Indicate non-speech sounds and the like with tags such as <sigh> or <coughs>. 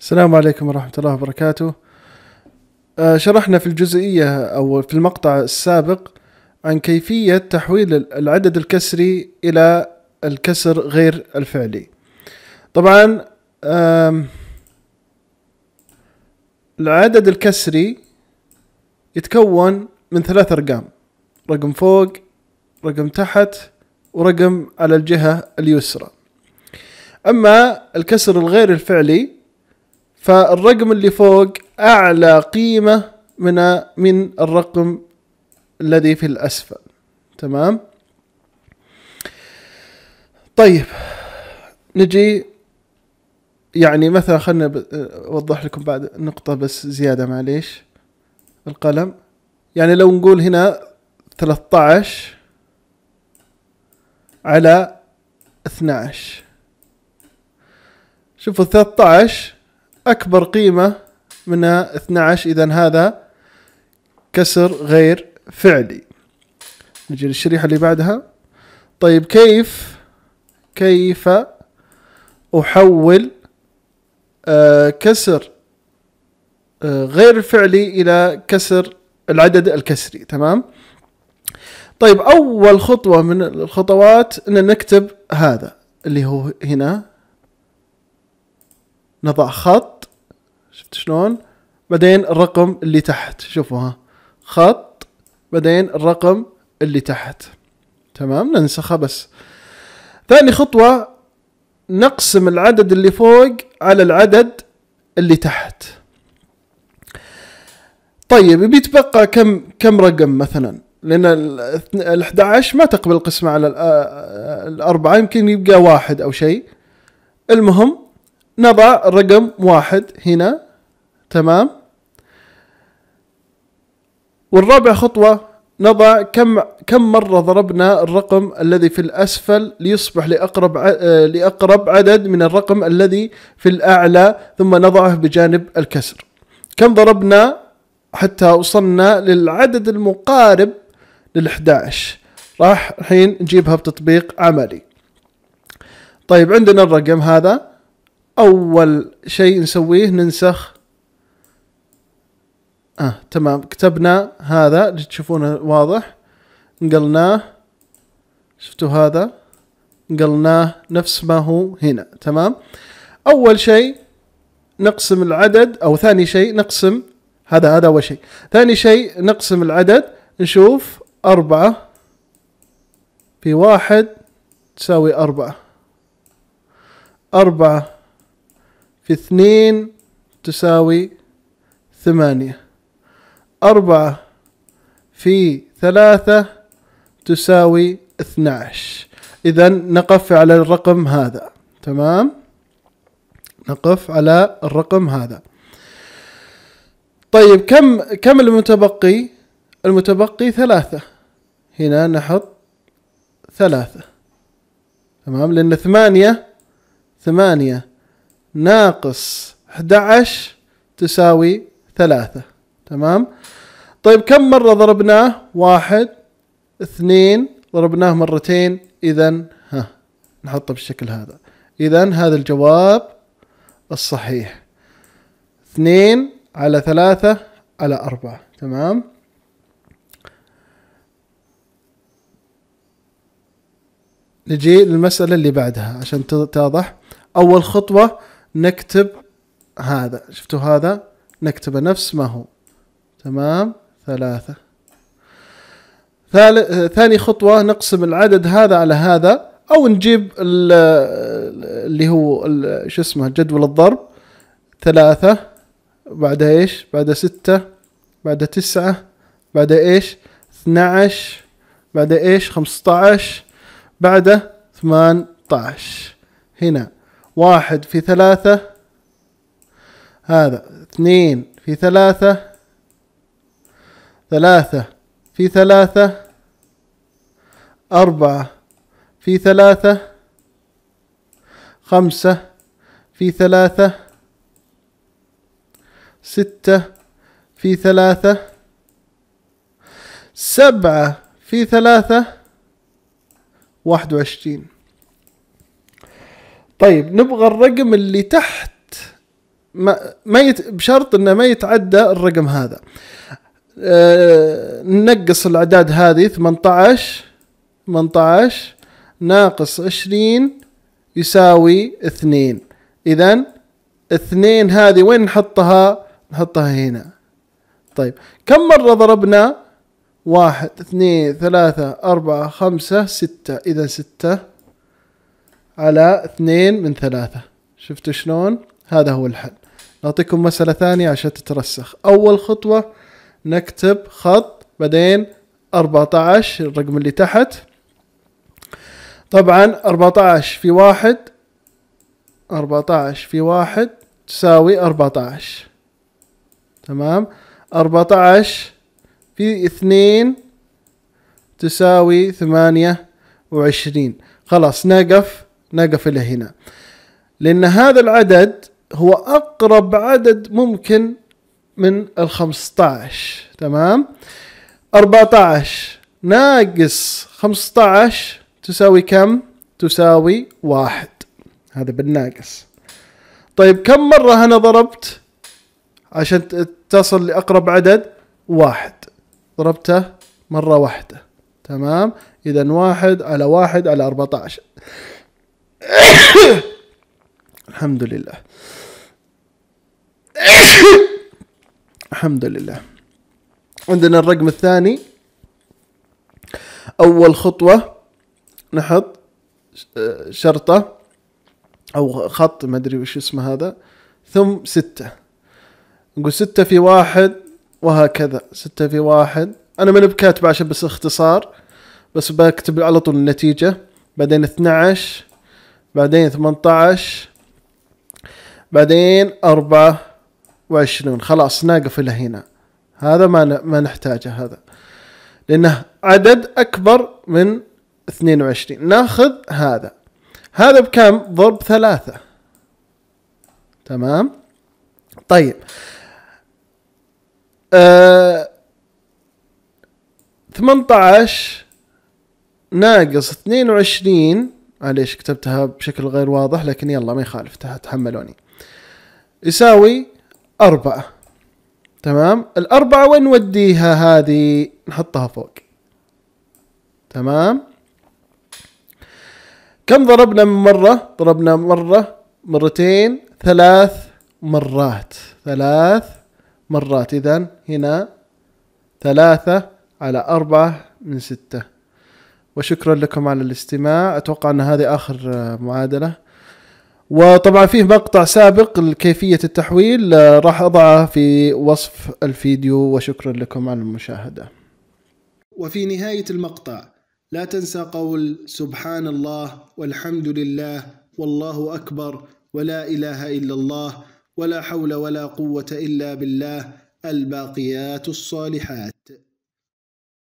السلام عليكم ورحمة الله وبركاته آه، شرحنا في الجزئية أو في المقطع السابق عن كيفية تحويل العدد الكسري إلى الكسر غير الفعلي طبعا العدد الكسري يتكون من ثلاث أرقام رقم فوق رقم تحت ورقم على الجهة اليسرى أما الكسر الغير الفعلي فالرقم اللي فوق اعلى قيمه من من الرقم الذي في الاسفل تمام طيب نجي يعني مثلا خلنا اوضح لكم بعد نقطه بس زياده معليش القلم يعني لو نقول هنا 13 على 12 شوفوا 13 أكبر قيمة منها 12 إذا هذا كسر غير فعلي نجي للشريحة اللي بعدها طيب كيف كيف أحول آه، كسر آه، غير فعلي إلى كسر العدد الكسري تمام طيب أول خطوة من الخطوات أن نكتب هذا اللي هو هنا نضع خط شفت شلون بعدين الرقم اللي تحت شوفوا ها خط بعدين الرقم اللي تحت تمام ننسخه بس ثاني خطوة نقسم العدد اللي فوق على العدد اللي تحت طيب بيتبقى كم كم رقم مثلا لان ال 11 ما تقبل القسمة على الأربعة يمكن يبقى واحد أو شيء المهم نضع الرقم واحد هنا تمام والرابع خطوة نضع كم كم مرة ضربنا الرقم الذي في الأسفل ليصبح لأقرب آه، لأقرب عدد من الرقم الذي في الأعلى ثم نضعه بجانب الكسر كم ضربنا حتى وصلنا للعدد المقارب لل11 راح الحين نجيبها بتطبيق عملي طيب عندنا الرقم هذا أول شيء نسويه ننسخ اه تمام كتبنا هذا اللي تشوفونه واضح نقلناه شفتوا هذا نقلناه نفس ما هو هنا تمام اول شيء نقسم العدد او ثاني شيء نقسم هذا هذا اول شيء ثاني شيء نقسم العدد نشوف أربعة في واحد تساوي أربعة أربعة في اثنين تساوي ثمانية أربعة في ثلاثة تساوي 12 إذا نقف على الرقم هذا تمام نقف على الرقم هذا طيب كم كم المتبقي المتبقي ثلاثة هنا نحط ثلاثة تمام لأن ثمانية ثمانية ناقص 11 تساوي ثلاثة تمام طيب كم مرة ضربناه واحد اثنين ضربناه مرتين اذا ها نحطه بالشكل هذا اذا هذا الجواب الصحيح اثنين على ثلاثة على أربعة تمام نجي للمسألة اللي بعدها عشان تتضح أول خطوة نكتب هذا شفتوا هذا نكتبه نفس ما هو تمام ثلاثة ثاني خطوة نقسم العدد هذا على هذا أو نجيب اللي هو شو اسمه جدول الضرب ثلاثة بعد ايش بعد ستة بعد تسعة بعد ايش عشر بعد ايش عشر بعد ثمان عشر هنا واحد في ثلاثة هذا اثنين في ثلاثة ثلاثة في ثلاثة أربعة في ثلاثة خمسة في ثلاثة ستة في ثلاثة سبعة في ثلاثة واحد وعشرين طيب نبغى الرقم اللي تحت ما, ما يت... بشرط انه ما يتعدى الرقم هذا ننقص آه، الاعداد هذه 18 18 ناقص 20 يساوي 2 اذا 2 هذه وين نحطها نحطها هنا طيب كم مرة ضربنا واحد اثنين ثلاثة أربعة خمسة ستة إذا ستة على اثنين من ثلاثة شفتوا شلون هذا هو الحل نعطيكم مسألة ثانية عشان تترسخ أول خطوة نكتب خط بعدين 14 الرقم اللي تحت طبعا 14 في واحد 14 في واحد تساوي 14 تمام 14 في اثنين تساوي ثمانية وعشرين خلاص نقف نقف إلى هنا لأن هذا العدد هو أقرب عدد ممكن من ال 15 تمام 14 ناقص 15 تساوي كم؟ تساوي واحد هذا بالناقص طيب كم مرة أنا ضربت عشان تصل لأقرب عدد واحد ضربته مرة واحدة تمام إذا واحد على واحد على أربعة عشر <coughs> الحمد لله <coughs> الحمد لله عندنا الرقم الثاني أول خطوة نحط آه، شرطة أو خط ما أدري وش اسمه هذا ثم ستة نقول ستة في واحد وهكذا ستة في واحد أنا من بكاتب عشان بس اختصار بس بكتب على طول النتيجة بعدين 12 بعدين 18 بعدين أربعة وعشرين خلاص ناقف إلى هنا هذا ما ما نحتاجه هذا لأنه عدد أكبر من 22 ناخذ هذا هذا بكم ضرب ثلاثة تمام طيب آه 18 ناقص 22 معليش كتبتها بشكل غير واضح لكن يلا ما يخالف تحملوني يساوي أربعة تمام الأربعة وين نوديها هذه نحطها فوق تمام كم ضربنا من مرة ضربنا مرة مرتين ثلاث مرات ثلاث مرات إذا هنا ثلاثة على أربعة من ستة وشكرا لكم على الاستماع أتوقع أن هذه آخر معادلة وطبعا فيه مقطع سابق لكيفية التحويل آه، راح أضعه في وصف الفيديو وشكرا لكم على المشاهدة وفي نهاية المقطع لا تنسى قول سبحان الله والحمد لله والله أكبر ولا إله إلا الله ولا حول ولا قوة إلا بالله الباقيات الصالحات